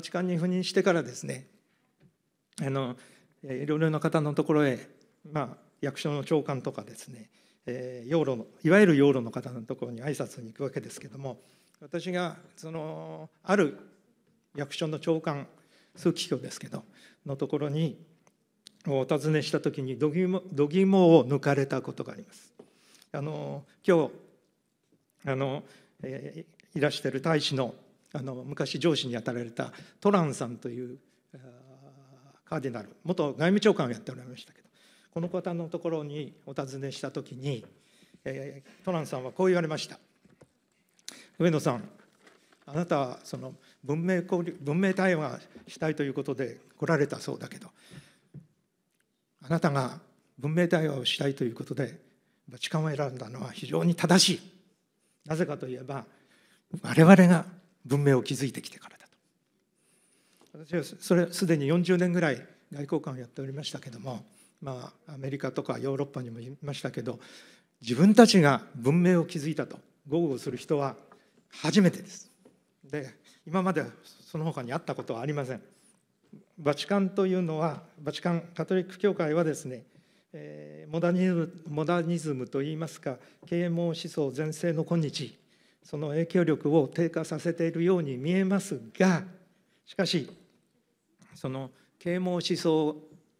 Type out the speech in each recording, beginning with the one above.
バチカンに赴任してからですねあのいろいろな方のところへ、まあ、役所の長官とかですね、えー、養老のいわゆる養老の方のところに挨拶に行くわけですけども私がそのある役所の長官枢機卿ですけどのところにお尋ねした時に度肝度肝を抜かれたことがあります。あの今日あの、えー、いらしてる大使のあの昔上司に当たられたトランさんというカーディナル元外務長官をやっておられましたけどこの方のところにお尋ねした時に、トランさんはこう言われました上野さんあなたはその文明交流文明対話したいということで来られたそうだけどあなたが文明対話をしたいということでバチカンを選んだのは非常に正しいなぜかといえば我々が文明を築いてきてからだと私はそれすでに40年ぐらい外交官をやっておりましたけどもまあアメリカとかヨーロッパにもいましたけど自分たちが文明を築いたと豪語する人は初めてですで今までその他にあったことはありませんバチカンというのはバチカンカトリック教会はですねモダニズムモダニズムといいますか啓蒙思想全盛の今日その影響力を低下させているように見えますがしかしその啓蒙思想、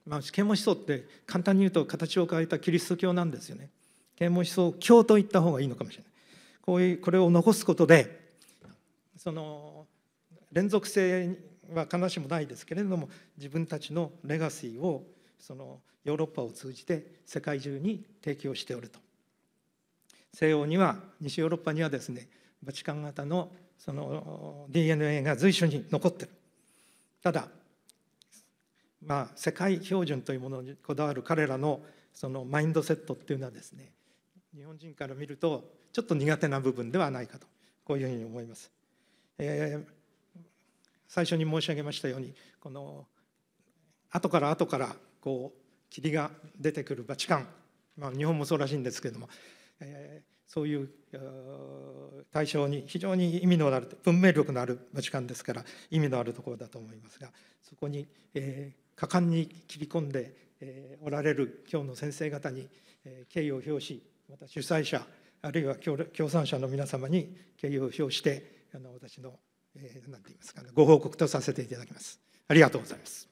まあ、啓蒙思想って簡単に言うと形を変えたキリスト教なんですよね。啓蒙思想教と言った方がいいのかもしれない。こういうこれを残すことでその連続性は必ずしもないですけれども自分たちのレガシーをそのヨーロッパを通じて世界中に提供しておると西欧には西ヨーロッパにはですねバチカン型のその DNA が随所に残ってるただまあ世界標準というものにこだわる彼らのそのマインドセットっていうのはですね日本人から見るとちょっと苦手な部分ではないかとこういうふうに思います。えー、最初に申し上げましたようにこの後から後からこう霧が出てくるバチカン、まあ、日本もそうらしいんですけれどもそういう対象に非常に意味のある文明力のある時間ですから意味のあるところだと思いますがそこに、え果敢に切り込んで、えおられる今日の先生方に、え敬意を表しまた主催者あるいは協賛者の皆様に敬意を表してあの私の何、えて言いますか、ね、ご報告とさせていただきます。ありがとうございます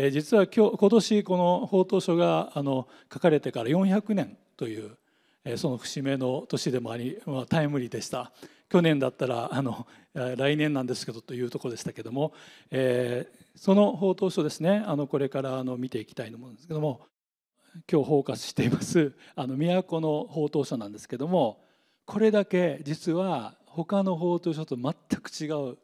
え実は今日今年この法当書があの書かれてから400年という、えその節目の年でもあり、まあ、タイムリーでした去年だったらあの来年なんですけどというところでしたけども、えー、その法当書ですねあのこれからあの見ていきたいと思うんですけども今日フォーカスしていますあの都の法当書なんですけどもこれだけ実は他の法当書と全く違う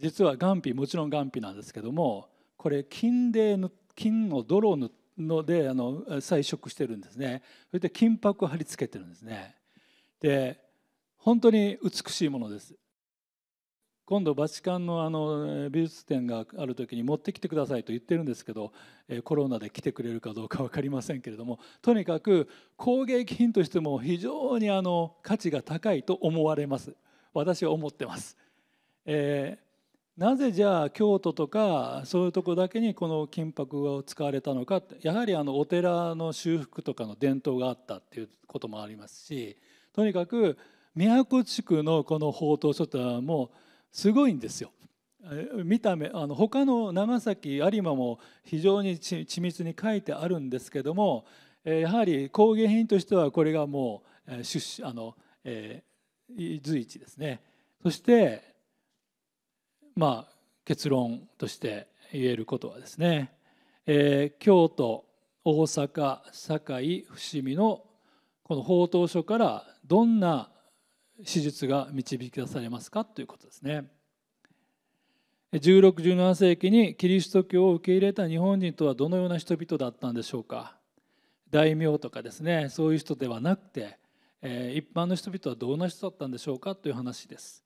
実は元否もちろん元否なんですけどもこれ金で金の泥を塗のであの彩色してるんですねそれで金箔を貼り付けてるんですねで本当に美しいものです今度バチカンのあの美術展がある時に持ってきてくださいと言ってるんですけどコロナで来てくれるかどうか分かりませんけれどもとにかく工芸品としても非常にあの価値が高いと思われます私は思ってます、えーなぜじゃあ京都とかそういうとこだけにこの金箔が使われたのかやはりあのお寺の修復とかの伝統があったっていうこともありますしとにかく宮古地区のこの宝刀書とはもうすごいんですよ。見た目あの他の長崎有馬も非常に緻密に書いてあるんですけどもやはり工芸品としてはこれがもう出あの、えー、随一ですね。そしてまあ、結論として言えることはですね、えー、京都大阪堺伏見のこの法当書からどんな史実が導き出されますかということですね。1617世紀にキリスト教を受け入れた日本人とはどのような人々だったんでしょうか大名とかですねそういう人ではなくて、えー、一般の人々はどんな人だったんでしょうかという話です。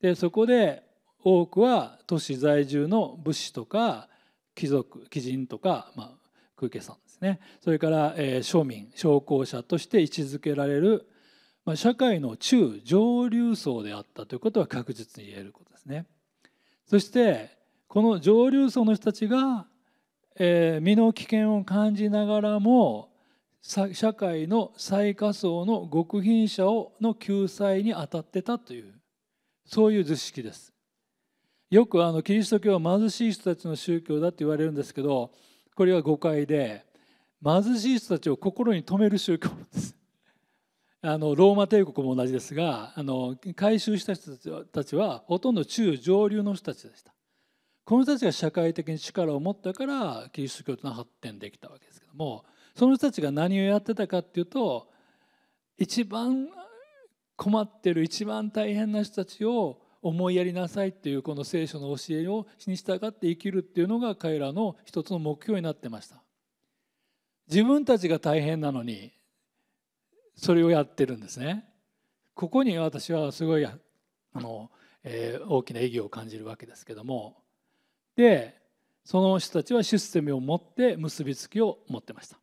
でそこで多くは都市在住の武士とか貴族貴人とか、まあ、空家さんですねそれから、えー、庶民商工者として位置づけられる、まあ、社会の中上流層であったということは確実に言えることですね。そしてこの上流層の人たちが、えー、身の危険を感じながらも社会の最下層の極貧者をの救済に当たってたというそういう図式です。よくあのキリスト教は貧しい人たちの宗教だって言われるんですけどこれは誤解で貧しい人たちを心に留める宗教です あのローマ帝国も同じですがあの回収した人たちはほとんど中上流の人たちでしたこの人たちが社会的に力を持ったからキリスト教というのは発展できたわけですけどもその人たちが何をやってたかっていうと一番困ってる一番大変な人たちを思いやりなさいっていうこの聖書の教えをに従って生きるっていうのが彼らの一つの目標になってました自分たちが大変なのにそれをやってるんですねここに私はすごいあの、えー、大きな意義を感じるわけですけどもでその人たちはシステムを持って結びつきを持ってました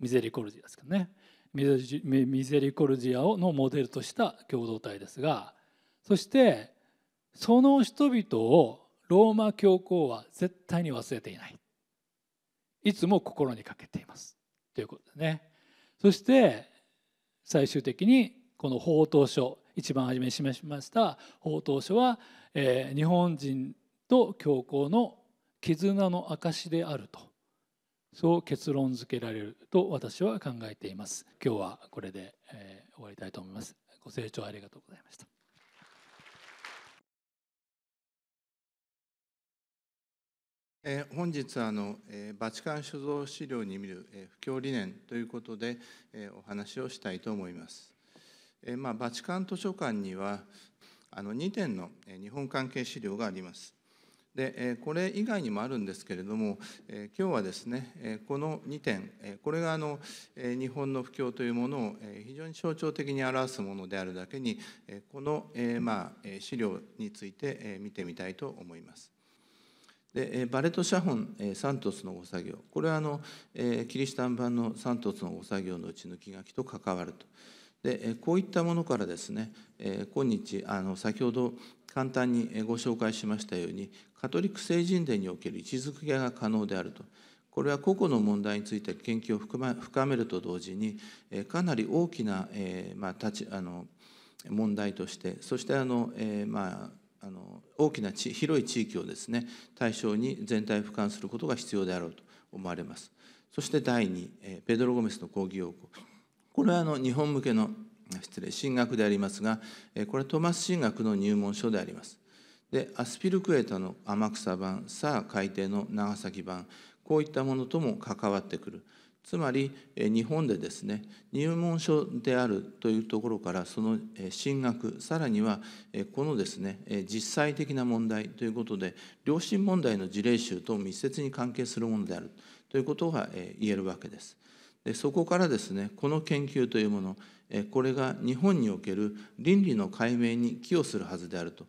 ミゼリコルジアですけどねミゼリコルジアをのモデルとした共同体ですがそしてその人々をローマ教皇は絶対に忘れていないいつも心にかけていますということですねそして最終的にこの法統書一番初めに示しました法統書は、えー、日本人と教皇の絆の証であるとそう結論付けられると私は考えています今日はこれで、えー、終わりたいと思いますご清聴ありがとうございましたえ本日あの、えバチカン所蔵資料に見る、え布教理念ということで、えお話をしたいと思います。えまあ、バチカン図書館にはあの2点の、え日本関係資料があります。で、えこれ以外にもあるんですけれども、え今日はですね、えこの2点、えこれがあの、え日本の布教というものを、え非常に象徴的に表すものであるだけに、えこの、えまあ、資料について、え見てみたいと思います。でバレット写本サントスのご作業これはあのキリシタン版のサントスのご作業のうち抜き書きと関わると。でこういったものからですね今日あの先ほど簡単にご紹介しましたようにカトリック聖人伝における位置づけが可能であるとこれは個々の問題について研究を深めると同時にかなり大きな、えまあ、ちあの問題としてそしてあの、えまあ、あの大きな広い地域をですね対象に全体を俯瞰することが必要であろうと思われます。そして第2、えペドロ・ゴメスの講義要項。これはあの日本向けの失礼進学でありますが、えこれはトマス進学の入門書であります。でアスピルクエタの天草版さあ海底の長崎版こういったものとも関わってくる。つまり日本でですね入門書であるというところからその進学さらにはこのですね実際的な問題ということで良心問題の事例集と密接に関係するものであるということが言えるわけです。でそこからですねこの研究というものこれが日本における倫理の解明に寄与するはずであると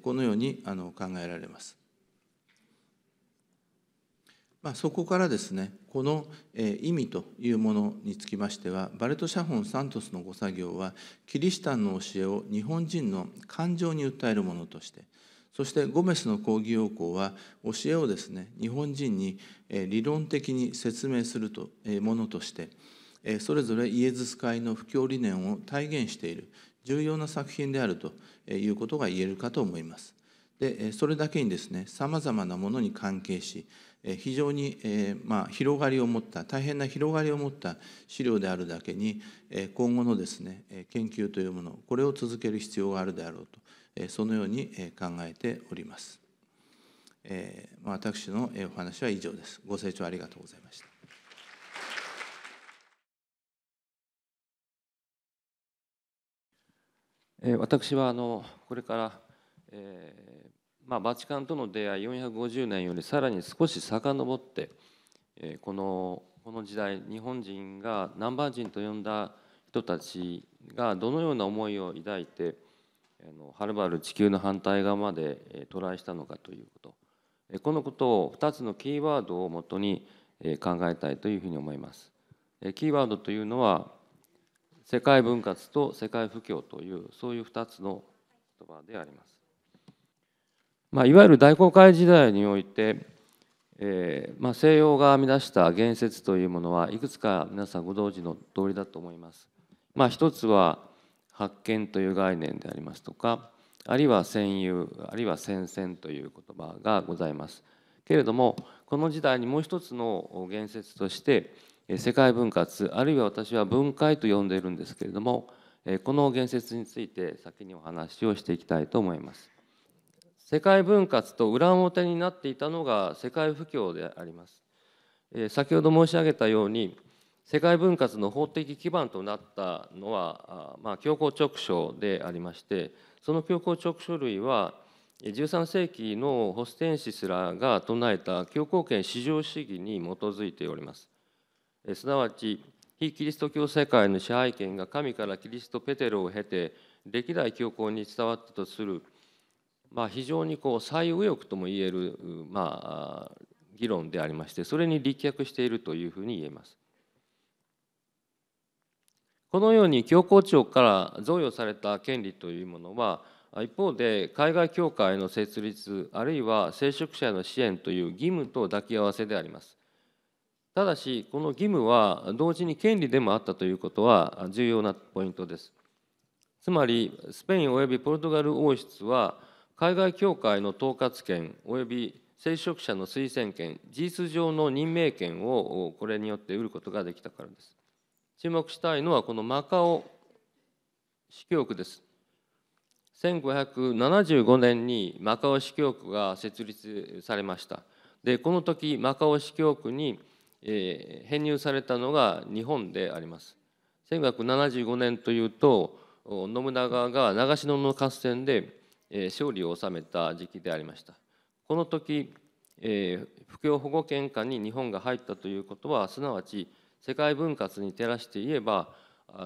このように考えられます。まあ、そこからですねこの、意味というものにつきましてはバルト・シャホン・サントスのご作業はキリシタンの教えを日本人の感情に訴えるものとしてそしてゴメスの講義要項は教えをですね日本人に、理論的に説明するものとして、それぞれイエズス会の布教理念を体現している重要な作品であるということが言えるかと思います。でそれだけにですねさまざまなものに関係し非常に、えまあ、広がりを持った大変な広がりを持った資料であるだけに今後のですね研究というものこれを続ける必要があるであろうとそのように考えております。えー、私のお話は以上です。ご清聴ありがとうございました。私はあのこれから、えまあ、バチカンとの出会い450年よりさらに少し遡って、えー、このこの時代日本人が南蛮人と呼んだ人たちがどのような思いを抱いてはるばる地球の反対側まで、えー、渡来したのかということ、えー、このことを2つのキーワードをもとに、えー、考えたいというふうに思います。えー、キーワードというのは世界分割と世界不況というそういう2つの言葉であります。まあ、いわゆる大航海時代において、えー、まあ、西洋が編み出した言説というものはいくつか皆さんご存知の通りだと思います。まあ、一つは発見という概念でありますとかあるいは戦友あるいは戦線という言葉がございます。けれどもこの時代にもう一つの言説として世界分割あるいは私は分解と呼んでいるんですけれどもこの言説について先にお話をしていきたいと思います。世界分割と裏表になっていたのが世界不況であります。え先ほど申し上げたように世界分割の法的基盤となったのは、まあ、強行直書でありましてその強行直書類は13世紀のホステンシスらが唱えた教皇権至上主義に基づいておりますすなわち非キリスト教世界の支配権が神からキリストペテロを経て歴代教皇に伝わったとするまあ、非常にこう最右翼ともいえる、まあ、議論でありましてそれに立脚しているというふうに言えます。このように教皇庁から贈与された権利というものは一方で海外協会の設立あるいは聖職者への支援という義務と抱き合わせであります。ただしこの義務は同時に権利でもあったということは重要なポイントです。つまりスペインおよびポルトガル王室は海外協会の統括権及び聖職者の推薦権事実上の任命権をこれによって得ることができたからです注目したいのはこのマカオ司教区です1575年にマカオ司教区が設立されましたでこの時マカオ司教区に、え編入されたのが日本であります1575年というと信長が長篠の合戦で勝利を収めた時期でありましたこの時布教保護圏下に日本が入ったということはすなわち世界分割に照らして言えば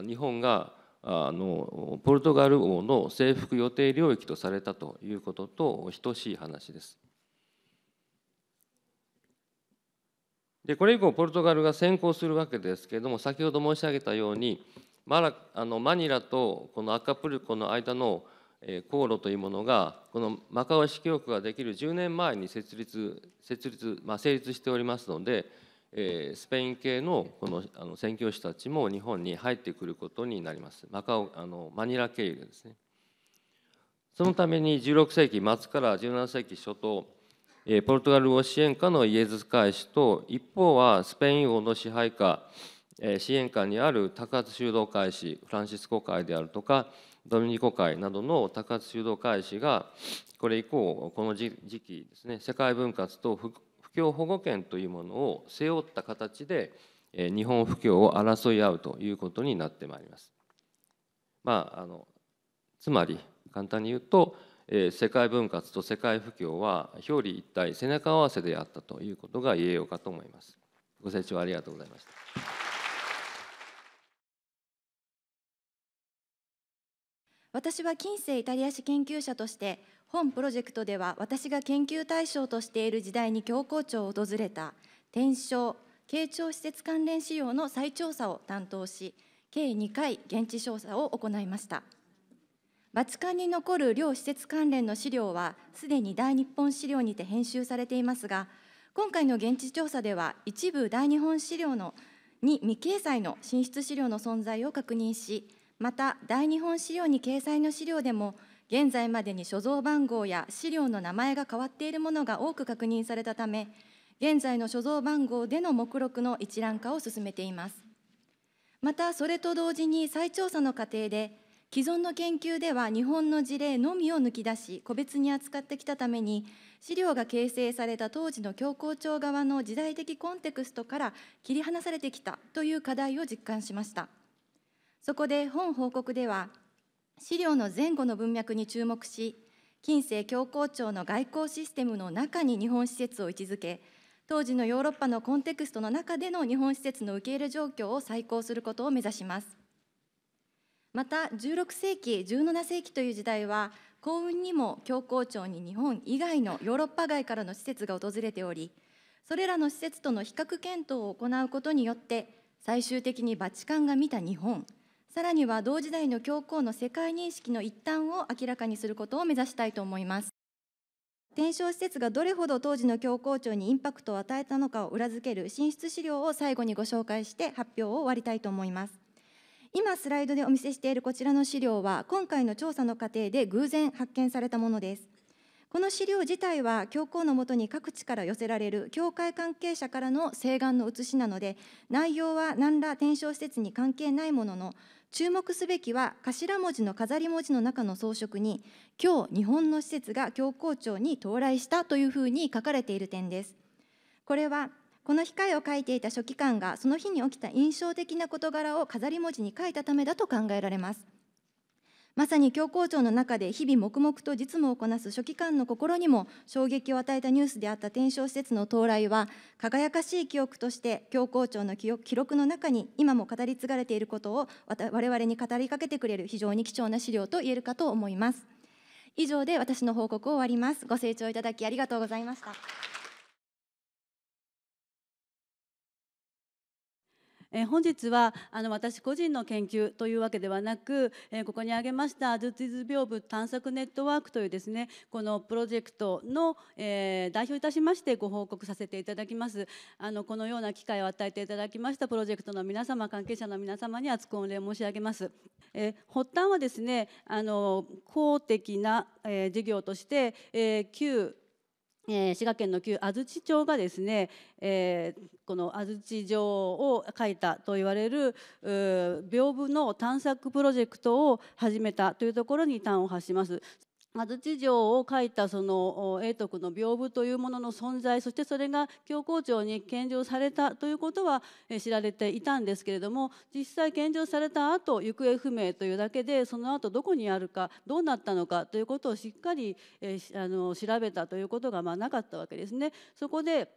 日本があのポルトガル王の征服予定領域とされたということと等しい話です。でこれ以降ポルトガルが先行するわけですけれども先ほど申し上げたようにマラあのマニラとこのアカプルコの間の航路というものがこのマカオ市教区ができる10年前に設立設立、まあ、成立しておりますので、えスペイン系のこのあの宣教師たちも日本に入ってくることになりますマカオあのマニラ経由でですねそのために16世紀末から17世紀初頭、えポルトガル語支援下のイエズス会士と一方はスペイン王の支配下、え支援下にある高津修道会士フランシスコ会であるとかドミニコ会などの多活修道会士がこれ以降この時期ですね世界分割と不況保護権というものを背負った形で日本不況を争い合うということになってまいります。まあ、あのつまり簡単に言うと世界分割と世界不況は表裏一体背中合わせであったということが言えようかと思います。ご清聴ありがとうございました。私は近世イタリア史研究者として本プロジェクトでは私が研究対象としている時代に教皇庁を訪れた転生慶長施設関連資料の再調査を担当し計2回現地調査を行いましたバチカンに残る両施設関連の資料はすでに大日本資料にて編集されていますが今回の現地調査では一部大日本資料のに未掲載の進出資料の存在を確認しまた大日本資料に掲載の資料でも現在までに所蔵番号や資料の名前が変わっているものが多く確認されたため現在の所蔵番号での目録の一覧化を進めていますまたそれと同時に再調査の過程で既存の研究では日本の事例のみを抜き出し個別に扱ってきたために資料が形成された当時の教皇庁側の時代的コンテクストから切り離されてきたという課題を実感しました。そこで本報告では、資料の前後の文脈に注目し、近世教皇庁の外交システムの中に日本施設を位置づけ、当時のヨーロッパのコンテクストの中での日本施設の受け入れ状況を再考することを目指します。また16世紀17世紀という時代は幸運にも教皇庁に日本以外のヨーロッパ外からの施設が訪れておりそれらの施設との比較検討を行うことによって最終的にバチカンが見た日本さらには同時代の教皇の世界認識の一端を明らかにすることを目指したいと思います伝承施設がどれほど当時の教皇庁にインパクトを与えたのかを裏付ける進出資料を最後にご紹介して発表を終わりたいと思います今スライドでお見せしているこちらの資料は今回の調査の過程で偶然発見されたものですこの資料自体は教皇のもとに各地から寄せられる教会関係者からの請願の写しなので内容は何ら伝承施設に関係ないものの注目すべきは頭文字の飾り文字の中の装飾に「今日日本の施設が教皇庁に到来した」というふうに書かれている点です。これはこの控えを書いていた書記官がその日に起きた印象的な事柄を飾り文字に書いたためだと考えられます。まさに教皇庁の中で日々黙々と実務をこなす書記官の心にも衝撃を与えたニュースであった天正施設の到来は輝かしい記憶として教皇庁の記録の中に今も語り継がれていることを我々に語りかけてくれる非常に貴重な資料と言えるかと思います以上で私の報告を終わりますご清聴いただきありがとうございましたえ本日はあの私個人の研究というわけではなく、えここに挙げましたアルティズ屏風探索ネットワークというですねこのプロジェクトの、え代表いたしましてご報告させていただきますあのこのような機会を与えていただきましたプロジェクトの皆様関係者の皆様に厚く御礼申し上げます、え発端はですねあの公的な、え事業として、え旧えー、滋賀県の旧安土町がですね、えー、この安土城を書いたと言われる屏風の探索プロジェクトを始めたというところに端を発します安土城を書いたその永徳の屏風というものの存在そしてそれが教皇庁に献上されたということは知られていたんですけれども実際献上された後行方不明というだけでその後どこにあるかどうなったのかということをしっかりあの調べたということがまなかったわけですね。そこで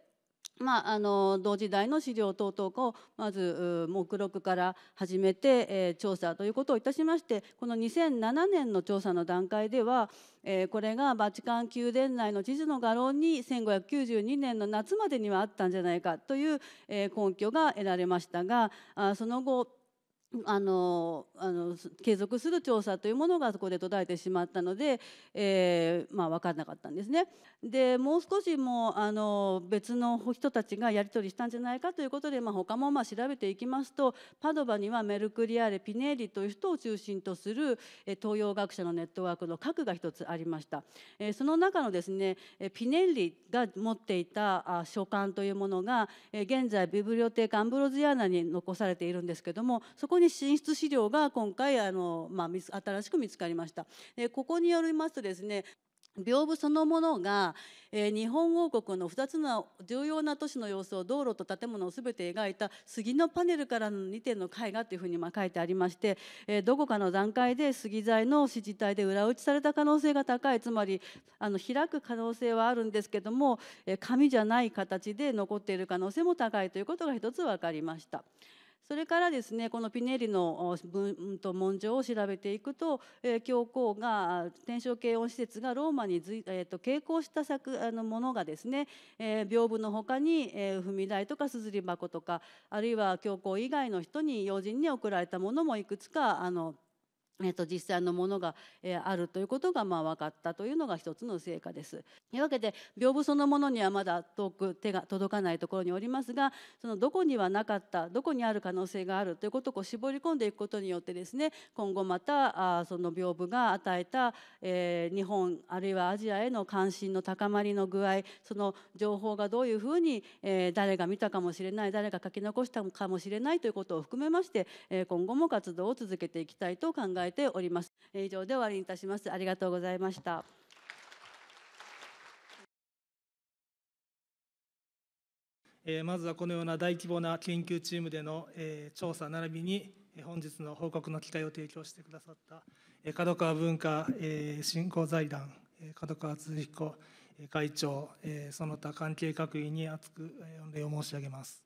まあ、あの同時代の資料等々をまず目録から始めて、え調査ということをいたしましてこの2007年の調査の段階では、えこれがバチカン宮殿内の地図の画廊に1592年の夏までにはあったんじゃないかという、え根拠が得られましたがあその後あのあの継続する調査というものがそこで途絶えてしまったので、えーまあ、分からなかったんですね。でもう少しもあの別の人たちがやり取りしたんじゃないかということで、まあ、他もまあ調べていきますとパドバにはメルクリアーレ・ピネーリという人を中心とする東洋学者のネットワークの核が一つありましたその中のですねピネーリが持っていた書簡というものが現在ビブリオテーカ・アンブロズアーナに残されているんですけどもそこに進出資料が今回あの、まあ、新しく見つかりましたここによりますとですね屏風そのものが、えー、日本王国の2つの重要な都市の様子を道路と建物を全て描いた杉のパネルからの2点の絵画というふうにま書いてありまして、えー、どこかの段階で杉材の支持体で裏打ちされた可能性が高いつまりあの開く可能性はあるんですけども、えー、紙じゃない形で残っている可能性も高いということが一つ分かりました。それからですねこのピネリの文と文書を調べていくと教皇が天正慶音施設がローマに随、えー、とした作あのものがですね、え屏風のほかに、え踏み台とかすずり箱とかあるいは教皇以外の人に要人に贈られたものもいくつかあのえっと、実際のものが、えあるということが、まあ、分かったというのが一つの成果です。というわけで屏風そのものにはまだ遠く手が届かないところにおりますがそのどこにはなかったどこにある可能性があるということを絞り込んでいくことによってですね今後またあその屏風が与えた、えー、日本あるいはアジアへの関心の高まりの具合その情報がどういうふうに、えー、誰が見たかもしれない誰が書き残したかもしれないということを含めまして、えー、今後も活動を続けていきたいと考ええております以上で終わりにいたしますありがとうございましたえまずはこのような大規模な研究チームでのえ調査並びにえ本日の報告の機会を提供してくださったえ角川文化え振興財団え角川敦彦会長えその他関係各位に厚くえ御礼を申し上げます。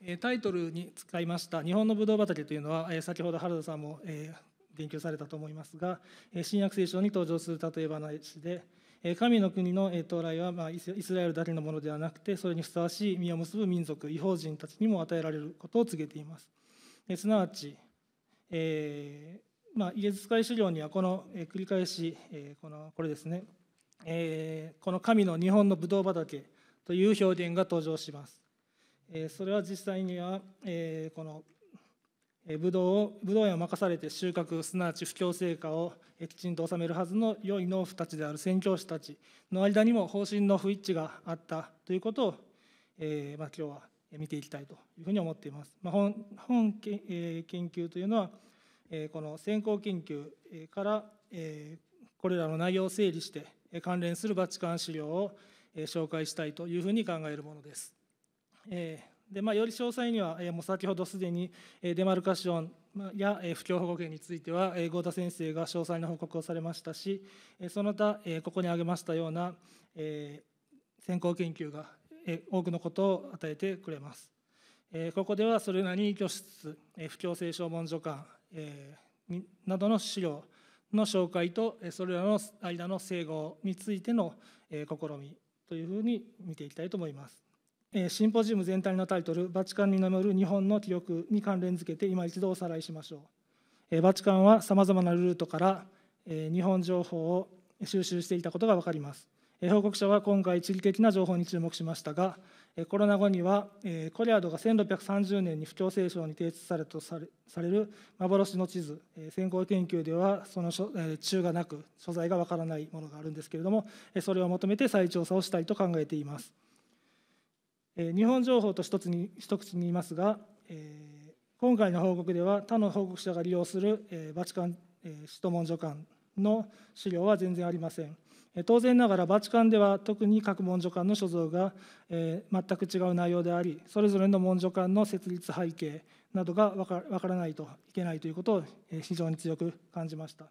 えタイトルに使いました「日本のぶどう畑」というのはえ先ほど原田さんもえ勉強されたと思いますが、新約聖書に登場する例え話で、神の国の到来は、まイスラエルだけのものではなくて、それにふさわしい実を結ぶ民族、異邦人たちにも与えられることを告げています。すなわち、えー、まあ、イエズ会資料にはこの、え繰り返し、えこのこれですね、えこの神の日本のブドウ畑という表現が登場します。えそれは実際には、えこのブドウをブドウ園を任されて収穫すなわち不況成果をきちんと収めるはずの良い農夫たちである宣教師たちの間にも方針の不一致があったということを、えーまあ、今日は見ていきたいというふうに思っています。まあ、本本えー、研究というのは、えー、この先行研究から、えー、これらの内容を整理して関連するバチカン資料を紹介したいというふうに考えるものです。えーでまあ、より詳細には、えー、もう先ほどすでに、えー、デマルカションや、えー、不況保護権については、えー、郷田先生が詳細な報告をされましたし、えー、その他、えー、ここに挙げましたような、えー、先行研究が、えー、多くのことを与えてくれます。えー、ここではそれらに居室、えー、不況性証文書館、えー、などの資料の紹介と、えー、それらの間の整合についての、えー、試みというふうに見ていきたいと思います。シンポジウム全体のタイトル「バチカンに眠る日本の記憶」に関連づけて今一度おさらいしましょうバチカンはさまざまなルートから日本情報を収集していたことが分かります報告者は今回地理的な情報に注目しましたがコロナ後にはコリアードが1630年に不況聖書に提出されたとされる幻の地図先行研究ではその中がなく所在が分からないものがあるんですけれどもそれを求めて再調査をしたいと考えていますえ日本情報と一つに一口に言いますが、え今回の報告では他の報告者が利用する、えバチカン、え首都文書館の資料は全然ありません。当然ながらバチカンでは特に各文書館の所蔵が、え全く違う内容でありそれぞれの文書館の設立背景などが分からないといけないということを、え非常に強く感じました。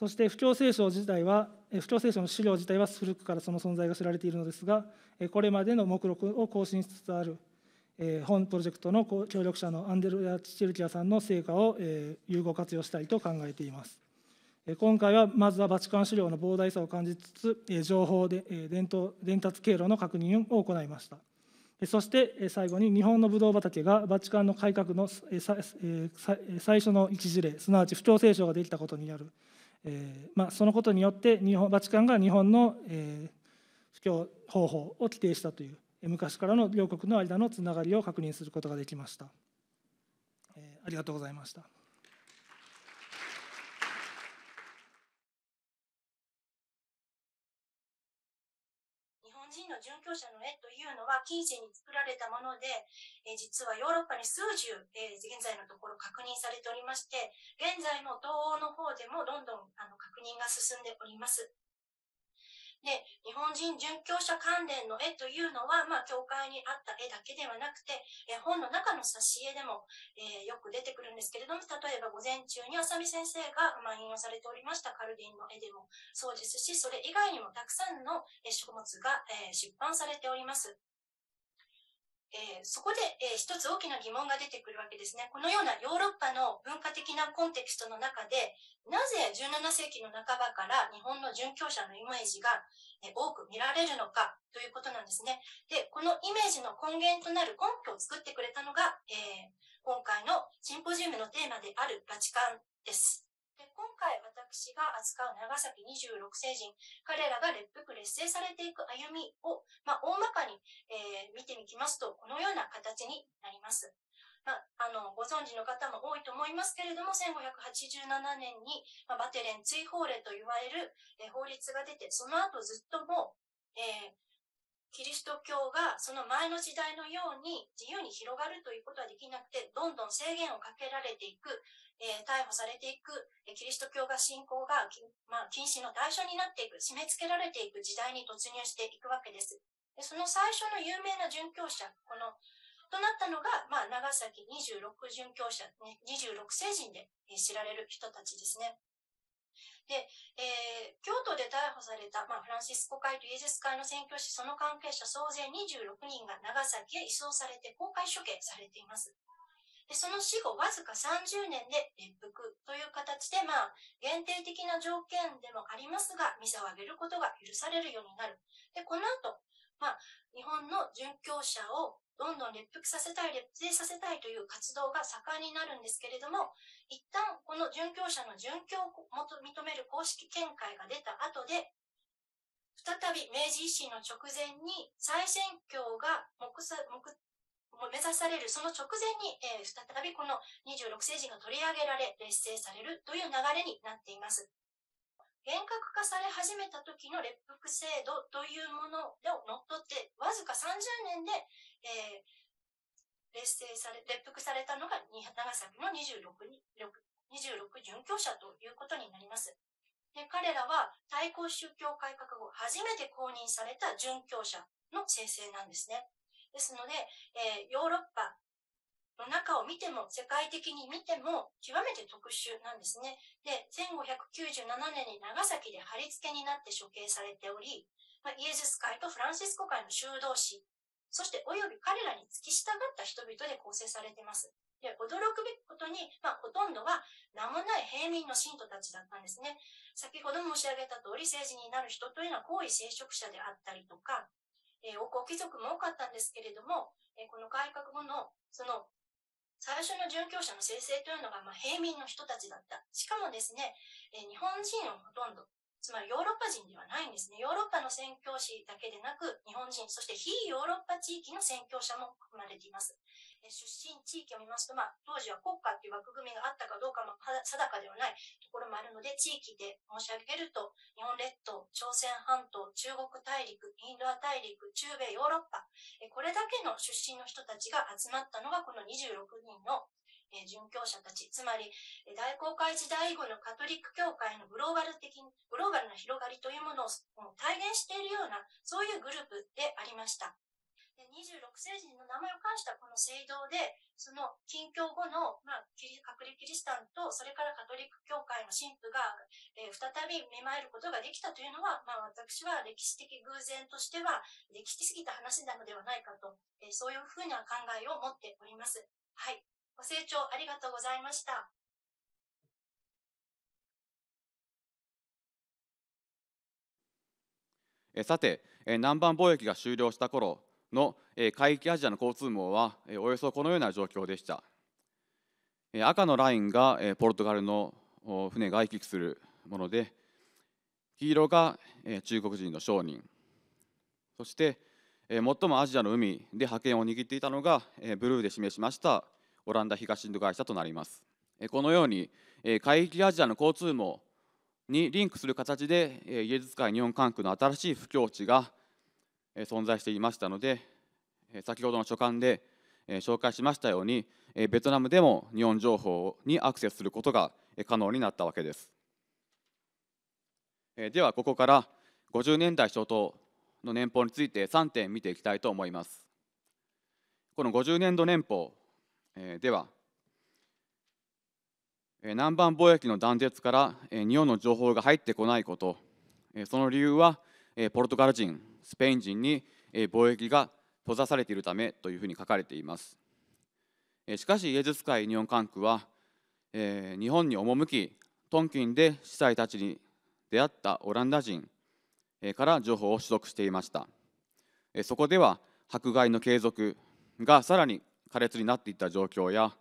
そして布教聖書自体は布教聖書の資料自体は古くからその存在が知られているのですがこれまでの目録を更新しつつある本プロジェクトの協力者のアンデルヤ・チチルキアさんの成果を有効活用したいと考えています。今回はまずはバチカン資料の膨大さを感じつつ情報で伝統伝達経路の確認を行いましたそして最後に日本のブドウ畑がバチカンの改革の最初の一事例すなわち不調聖書ができたことによるえーまあ、そのことによって日本バチカンが日本の、えー、布教方法を規定したという昔からの両国の間のつながりを確認することができました。えー、ありがとうございました。の殉教者の絵というのは近世に作られたもので、え実はヨーロッパに数十、え現在のところ確認されておりまして、現在も東欧の方でもどんどんあの確認が進んでおります。で、日本人殉教者関連の絵というのは、まあ、教会にあった絵だけではなくて、え本の中の挿絵でも、えー、よく出てくるんですけれども、例えば午前中に浅見先生が、まあ、引用されておりましたカルディンの絵でもそうですし、それ以外にもたくさんの、えー、書物が、えー、出版されております。えー、そこで、えー、一つ大きな疑問が出てくるわけですね。このようなヨーロッパの文化的なコンテクストの中で、なぜ17世紀の半ばから日本の殉教者のイメージが、えー、多く見られるのかということなんですね。で、このイメージの根源となる根拠を作ってくれたのが、えー、今回のシンポジウムのテーマであるバチカンです。で今回私が扱う長崎26世人、彼らが列服劣勢されていく歩みを、まあ、大まかに、えー、見てみますと、このような形になります。まあ、あの、ご存知の方も多いと思いますけれども、1587年に、まあ、バテレン追放令と言われる、えー、法律が出て、その後ずっともう、えー、キリスト教がその前の時代のように自由に広がるということはできなくて、どんどん制限をかけられていく、えー、逮捕されていく、キリスト教が信仰が、まあ、禁止の対象になっていく、締め付けられていく時代に突入していくわけです。でその最初の有名な殉教者、この、となったのが、まあ、長崎26殉教者、26聖人で、知られる人たちですね。で、えー、京都で逮捕された、まあ、フランシスコ会とイエズス会の宣教師、その関係者総勢26人が長崎へ移送されて公開処刑されています。でその死後わずか30年で劣腹という形で、まあ、限定的な条件でもありますが、ミサをあげることが許されるようになる。で、この後、まあ、日本の殉教者をどんどん劣腹させたい、劣腹させたいという活動が盛んになるんですけれども、一旦この殉教者の殉教を認める公式見解が出た後で、再び明治維新の直前に再選挙が目指されるその直前に、えー、再びこの26世人が取り上げられ、劣勢されるという流れになっています。厳格化され始めた時の列服制度というものを乗っ取って、わずか30年で、えー、列勢され、服されたのが長崎の26 26殉教者ということになります。で彼らは対抗宗教改革後初めて公認された殉教者の先生なんですね。ですので、えー、ヨーロッパの中を見ても、世界的に見ても、極めて特殊なんですね。で、1597年に長崎で貼り付けになって処刑されており、まあ、イエズス会とフランシスコ会の修道士そして及び彼らに付き従った人々で構成されています。で、驚くべきことに、まあ、ほとんどは名もない平民の信徒たちだったんですね。先ほど申し上げた通り、政治になる人というのは高位聖職者であったりとか、えー、王国貴族も多かったんですけれども、えー、この改革後の、その、最初の殉教者の生成というのが、まあ、平民の人たちだった。しかもですね、えー、日本人をほとんどつまりヨーロッパ人ではないんですね。ヨーロッパの宣教師だけでなく、日本人、そして非ヨーロッパ地域の宣教者も含まれています。出身地域を見ますと、まあ、当時は国家っていう枠組みがあったかどうかも定かではないところもあるので、地域で申し上げると、日本列島、朝鮮半島、中国大陸、インドア大陸、中米、ヨーロッパ、これだけの出身の人たちが集まったのが、この26人のえー、殉教者たち、つまり、えー、大航海時代以後のカトリック教会のグローバル的、グローバルな広がりというものを体現しているような、そういうグループでありました。で26世紀の名前を冠したこの聖堂で、その近況後の、まあ、隔離キリシタンと、それからカトリック教会の神父が、えー、再びめまえることができたというのは、まあ、私は歴史的偶然としては、できすぎた話なのではないかと、えー、そういうふうな考えを持っております。はい。ご清聴ありがとうございました。さて、南蛮貿易が終了した頃の海域アジアの交通網はおよそこのような状況でした。赤のラインがポルトガルの船が行き来するもので、黄色が中国人の商人、そして最もアジアの海で覇権を握っていたのがブルーで示しましたオランダ東インド会社となります。このように海域アジアの交通網にリンクする形でイエズス海日本管区の新しい布教地が存在していましたので先ほどの書簡で紹介しましたようにベトナムでも日本情報にアクセスすることが可能になったわけですではここから50年代初頭の年俸について3点見ていきたいと思いますこの50年度年俸えー、では、えー、南蛮貿易の断絶から、えー、日本の情報が入ってこないこと、えー、その理由は、えー、ポルトガル人スペイン人に、えー、貿易が閉ざされているためというふうに書かれています、えー、しかしイエズス会日本管区は、えー、日本に赴きトンキンで司祭たちに出会ったオランダ人から情報を取得していましたそこでは迫害の継続がさらに苛烈になっていった状況や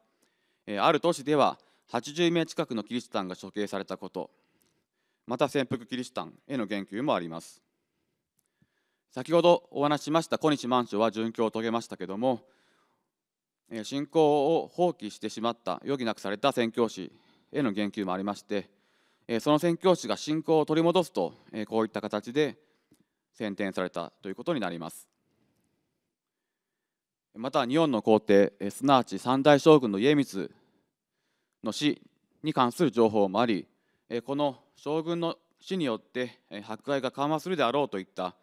えある都市では80名近くのキリシタンが処刑されたことまた潜伏キリシタンへの言及もあります先ほどお話ししました小西満州は殉教を遂げましたけどもえ信仰を放棄してしまった余儀なくされた宣教師への言及もありましてえその宣教師が信仰を取り戻すとえこういった形で宣伝されたということになります。また日本の皇帝すなわち三大将軍の家光の死に関する情報もありこの将軍の死によって迫害が緩和するであろうといった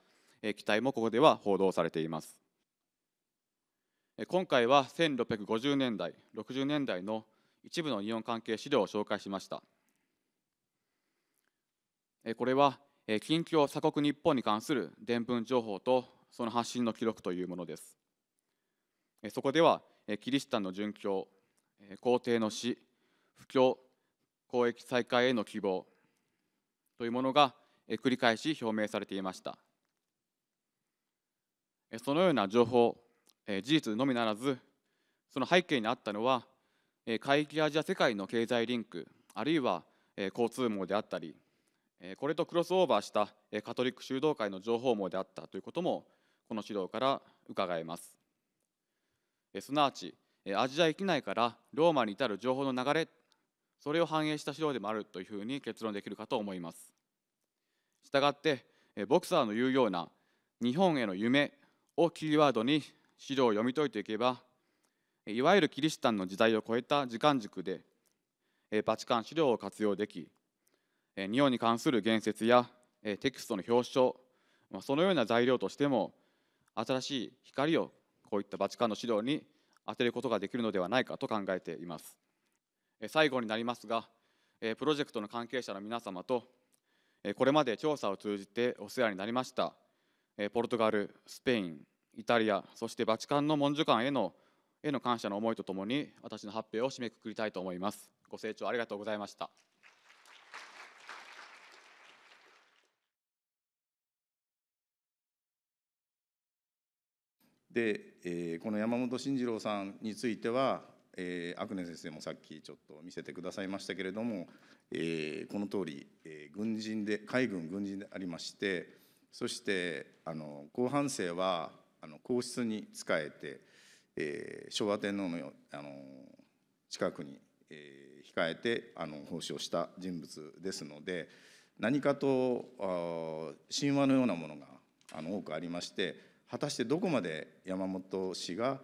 期待もここでは報道されています今回は1650年代60年代の一部の日本関係資料を紹介しましたこれは近況鎖国日本に関する伝聞情報とその発信の記録というものですそこではキリシタンの殉教皇帝の死布教交易再開への希望というものが繰り返し表明されていましたそのような情報事実のみならずその背景にあったのは海域アジア世界の経済リンクあるいは交通網であったりこれとクロスオーバーしたカトリック修道会の情報網であったということもこの資料から伺えますすなわちアジア域内からローマに至る情報の流れそれを反映した資料でもあるというふうに結論できるかと思いますしたがってボクサーの言うような日本への夢をキーワードに資料を読み解いていけばいわゆるキリシタンの時代を超えた時間軸でバチカン資料を活用でき日本に関する言説やテキストの表彰そのような材料としても新しい光をこういったバチカンの資料に当てることができるのではないかと考えています最後になりますがプロジェクトの関係者の皆様とこれまで調査を通じてお世話になりましたポルトガルスペインイタリアそしてバチカンの文書館へのへの感謝の思いとともに私の発表を締めくくりたいと思いますご清聴ありがとうございましたで、えー、この山本進次郎さんについては、えー、アク先生もさっきちょっと見せてくださいましたけれども、えー、この通り、えー、軍人で海軍軍人でありましてそしてあの後半生はあの皇室に仕えて、えー、昭和天皇のあの近くに、えー、控えてあの奉仕をした人物ですので何かとあ神話のようなものがあの多くありまして果たしてどこまで山本氏が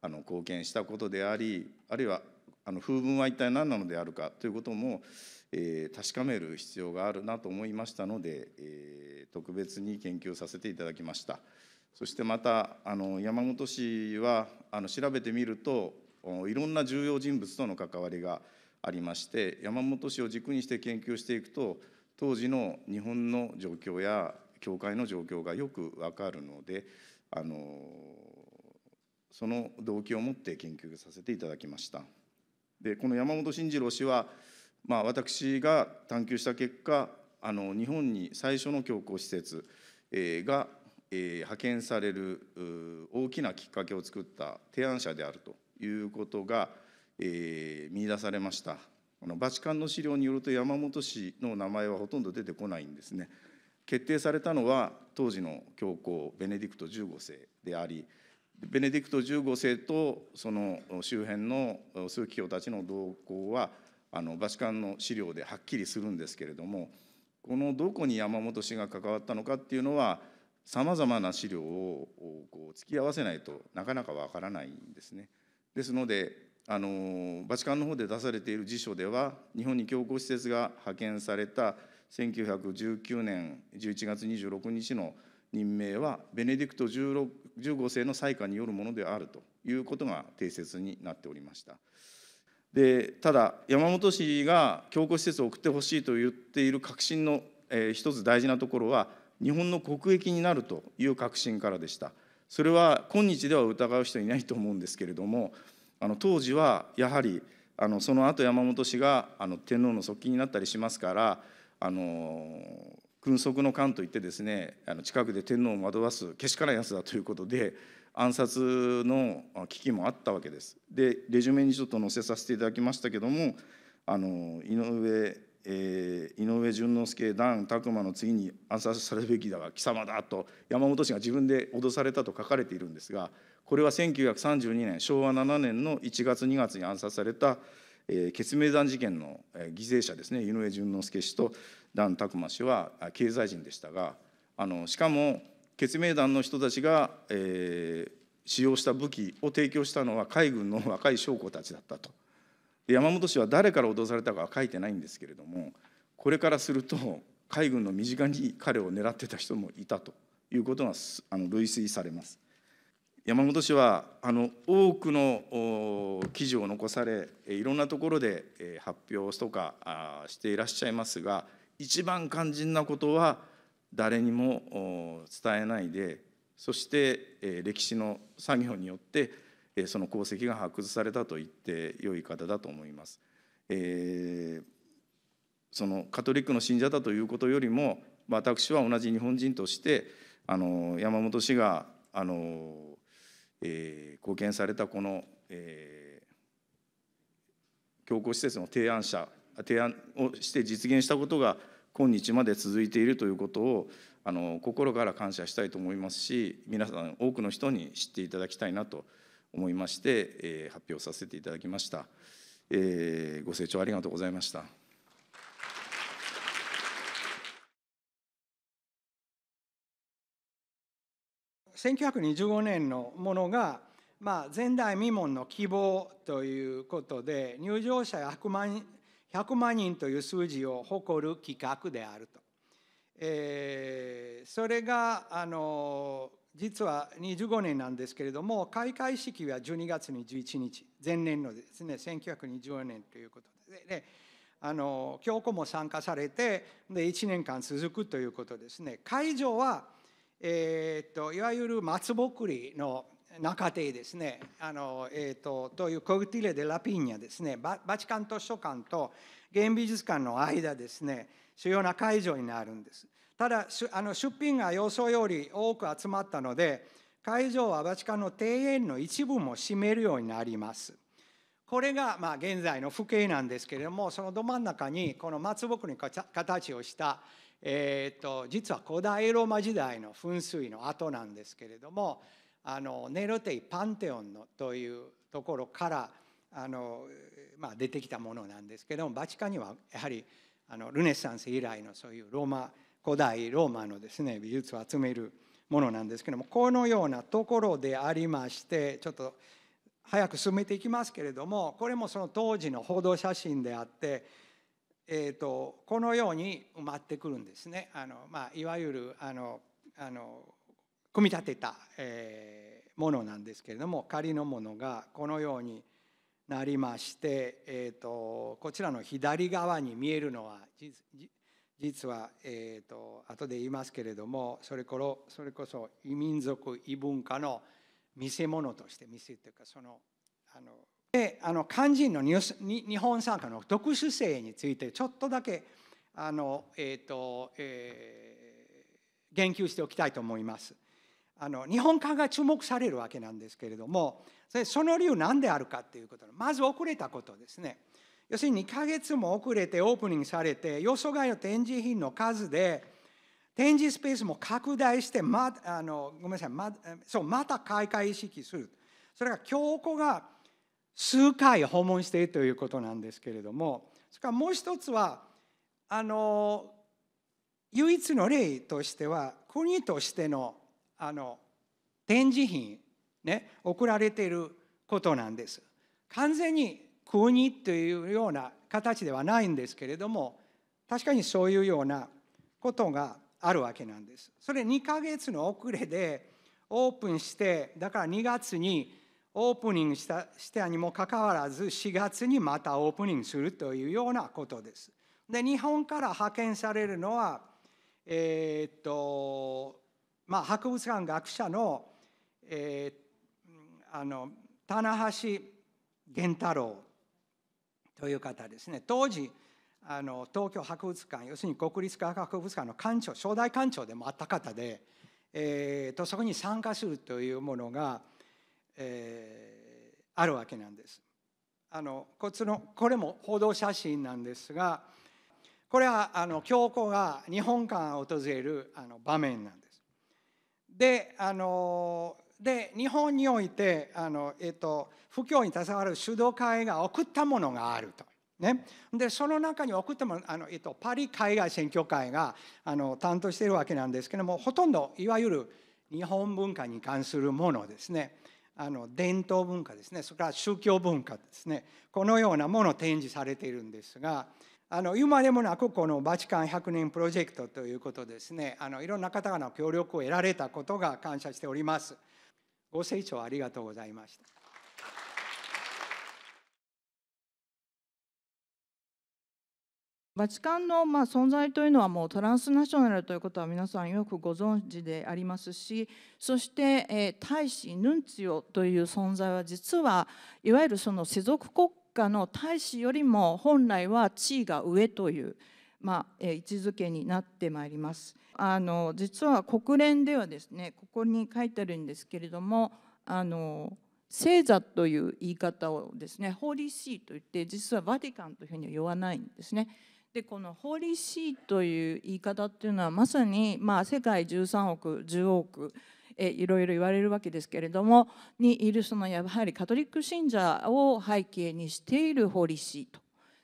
あの貢献したことでありあるいはあの風文は一体何なのであるかということも、えー、確かめる必要があるなと思いましたので、えー、特別に研究させていただきましたそしてまたあの山本氏はあの調べてみるといろんな重要人物との関わりがありまして山本氏を軸にして研究していくと当時の日本の状況や教会の状況がよくわかるのであのその動機を持って研究させていただきましたでこの山本慎次郎氏は、まあ、私が探求した結果あの日本に最初の教皇施設、が、え派遣される大きなきっかけを作った提案者であるということが、え見出されましたこのバチカンの資料によると山本氏の名前はほとんど出てこないんですね。決定されたのは当時の教皇ベネディクト15世でありベネディクト15世とその周辺の枢機卿たちの動向はあのバチカンの資料ではっきりするんですけれどもこのどこに山本氏が関わったのかっていうのはさまざまな資料をこう突き合わせないとなかなかわからないんですね。ですのであのバチカンの方で出されている辞書では日本に教皇施設が派遣された1919年11月26日の任命はベネディクト15世の裁下によるものであるということが定説になっておりました。でただ山本氏が強固施設を送ってほしいと言っている確信の、えー、一つ大事なところは日本の国益になるという確信からでした。それは今日では疑う人いないと思うんですけれどもあの当時はやはりあのその後山本氏があの天皇の側近になったりしますからあの君側の官といってですねあの近くで天皇を惑わすけしからんやつだということで暗殺の危機もあったわけです。でレジュメにちょっと載せさせていただきましたけどもあの井上、えー、井上之介段拓磨の次に暗殺されるべきだが貴様だと山本氏が自分で脅されたと書かれているんですがこれは1932年昭和7年の1月2月に暗殺された決命山事件の犠牲者ですね井上淳之介氏と段拓磨氏は経済人でしたがあのしかも決命団の人たちが、えー、使用した武器を提供したのは海軍の若い将校たちだったとで山本氏は誰から脅されたかは書いてないんですけれどもこれからすると海軍の身近に彼を狙ってた人もいたということがあの類推されます。山本氏はあの多くの記事を残されいろんなところで発表とかしていらっしゃいますが一番肝心なことは誰にも伝えないでそして歴史の作業によってその功績が発掘されたと言って良い方だと思います。えー、そのカトリックの信者だということよりも私は同じ日本人としてあの山本氏があのえー、貢献されたこの、えー、強行施設の提案者提案をして実現したことが今日まで続いているということをあの心から感謝したいと思いますし皆さん多くの人に知っていただきたいなと思いまして、えー、発表させていただきました、えー、ご清聴ありがとうございました。1925年のものが、まあ、前代未聞の希望ということで入場者100万 ,100 万人という数字を誇る企画であると。えー、それがあの実は25年なんですけれども開会式は12月21日前年のですね1924年ということでであの教皇も参加されてで1年間続くということですね会場はえー、といわゆる松ぼっくりの中庭ですねあの、えーと、というコグティレ・デ・ラピーニャですねバチカン図書館と現美術館の間ですね主要な会場になるんですただあの出品が予想より多く集まったので会場はバチカンの庭園の一部も占めるようになりますこれがまあ現在の府警なんですけれどもそのど真ん中にこの松ぼっくりの形をしたえーと、実は古代ローマ時代の噴水の後なんですけれどもあのネロテイパンテオンのというところからあの、まあ、出てきたものなんですけどもバチカにはやはりあのルネサンス以来のそういうローマ古代ローマのですね美術を集めるものなんですけどもこのようなところでありましてちょっと早く進めていきますけれどもこれもその当時の報道写真であって。えーと、このように埋まってくるんですね。あのまあ、いわゆるあのあの組み立てた、えー、ものなんですけれども仮のものがこのようになりまして、えーと、こちらの左側に見えるのは実は、えーと、後で言いますけれどもそれこそれこそ異民族異文化の見せ物として見せというかそのあのであの肝心のニュース日本産科の特殊性についてちょっとだけあの、えーとえー、言及しておきたいと思います。あの日本化が注目されるわけなんですけれどもその理由何であるかっていうことまず遅れたことですね。要するに2ヶ月も遅れてオープニングされて予想外の展示品の数で展示スペースも拡大してまあのごめんなさいまそうまた開会式するそれが強固が数回訪問しているということなんですけれどもそれからもう一つはあの唯一の例としては国としてのあの展示品ね送られていることなんです。完全に国というような形ではないんですけれども確かにそういうようなことがあるわけなんです。それ2ヶ月の遅れでオープンしてだから2月にオープニングしたしたにもかかわらず4月にまたオープニングするというようなことです。で日本から派遣されるのは、えー、っとまあ、博物館学者の,、えー、あの棚橋源太郎という方ですね当時あの東京博物館要するに国立科学博物館の館長初代館長でもあった方で、えーとそこに参加するというものがえー、あるわけなんです。あのこっちのこれも報道写真なんですがこれはあの教皇が日本館を訪れるあの場面なんです。であので日本においてあの、えーと、布教に携わる主導会が送ったものがあると。ね、でその中に送ってもあの、えっと、パリ海外選挙会があの担当しているわけなんですけどもほとんどいわゆる日本文化に関するものですね。あの伝統文化ですねそれから宗教文化ですねこのようなものを展示されているんですがあの今でもなくこのバチカン100年プロジェクトということですねあのいろんな方々の協力を得られたことが感謝しております。ご清聴ありがとうございました。バチカンのま存在というのはもうトランスナショナルということは皆さんよくご存知でありますしそして、え大使ヌンツィオという存在は実はいわゆるその世俗国家の大使よりも本来は地位が上という、まあ、え位置づけになってまいります。あの実は国連ではですねここに書いてあるんですけれどもあの聖座という言い方をですねホーリーシーといって実はバティカンというふうには言わないんですね。でこの「ホーリーシー」という言い方っていうのはまさに、まあ、世界13億10億えいろいろ言われるわけですけれどもにいるそのやはりカトリック信者を背景にしているホーリーシーと。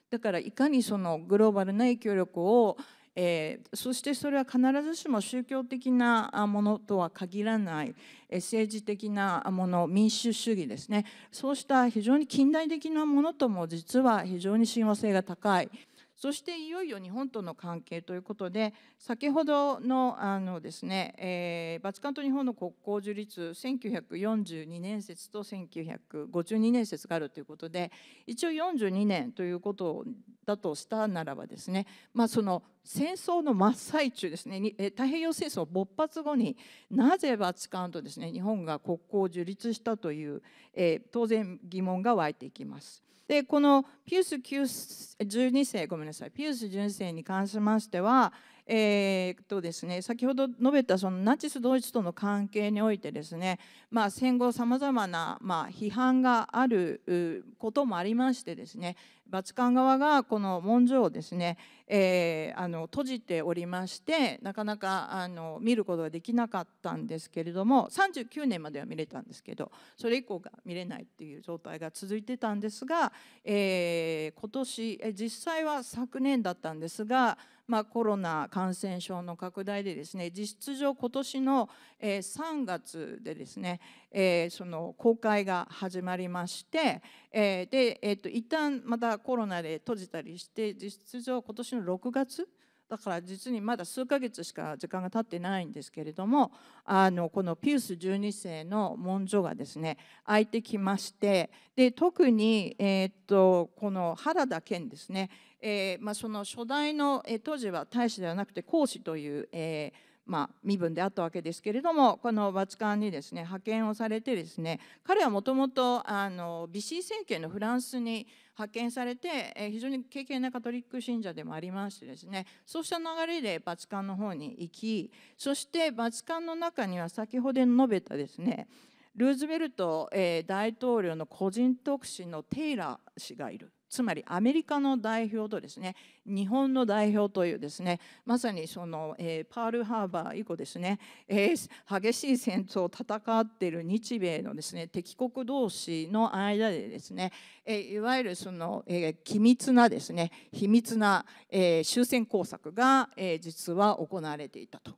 だからいかにそのグローバルな影響力をえー、そしてそれは必ずしも宗教的なものとは限らない、政治的なもの民主主義ですねそうした非常に近代的なものとも実は非常に親和性が高い。そしていよいよ日本との関係ということで先ほどのあのですね、えー、バチカンと日本の国交樹立1942年説と1952年説があるということで一応42年ということだとしたならばですね、まあ、その戦争の真っ最中ですね太平洋戦争勃発後になぜバチカンとですね日本が国交を樹立したという、えー、当然疑問が湧いていきます。でこのピウス12世ごめんなさいピウス12世に関しましては、えー、っとですね、先ほど述べたそのナチス・ドイツとの関係においてですね、まあ、戦後さまざまな、ま批判があることもありましてですねバチカン側がこの文書をですね、えー、あの閉じておりましてなかなかあの見ることができなかったんですけれども39年までは見れたんですけどそれ以降が見れないっていう状態が続いてたんですが、えー、今年実際は昨年だったんですがまあ、コロナ感染症の拡大でですね実質上今年の、3月でですね、その公開が始まりまして、で、えと一旦またコロナで閉じたりして実質上今年の6月だから実にまだ数ヶ月しか時間が経ってないんですけれどもあのこのピウス12世の文書がですね開いてきましてで特に、えっとこの原田健ですねえーまあ、その初代の、えー、当時は大使ではなくて公使という、えーまあ、身分であったわけですけれどもこのバチカンにですね派遣をされてですね彼はもともとビシー政権のフランスに派遣されて、えー、非常に敬虔なカトリック信者でもありましてですねそうした流れでバチカンの方に行きそしてバチカンの中には先ほど述べたですねルーズベルト、え大統領の個人特使のテイラー氏がいるつまりアメリカの代表とですね日本の代表というですねまさにその、えー、パールハーバー以降ですね、えー、激しい戦争を戦っている日米のですね敵国同士の間でですね、えー、いわゆるその、え機密なですね秘密な、え終戦工作が、え実は行われていたと。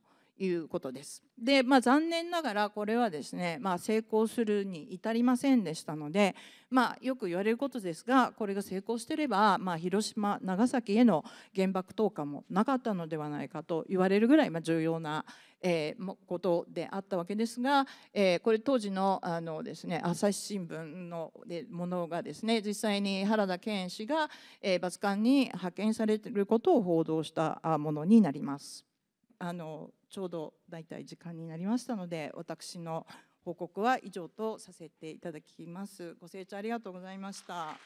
いうことです。で、まあ、残念ながらこれはですね、まあ、成功するに至りませんでしたので、まあ、よく言われることですがこれが成功してれば、まあ、広島長崎への原爆投下もなかったのではないかと言われるぐらい、まあ、重要な、えー、ことであったわけですが、えー、これ当時のあのです、ね、朝日新聞のものがですね実際に原田健氏が、えー、バツカンに派遣されていることを報道したものになります。あのちょうど大体時間になりましたので私の報告は以上とさせていただきます。ご清聴ありがとうございました。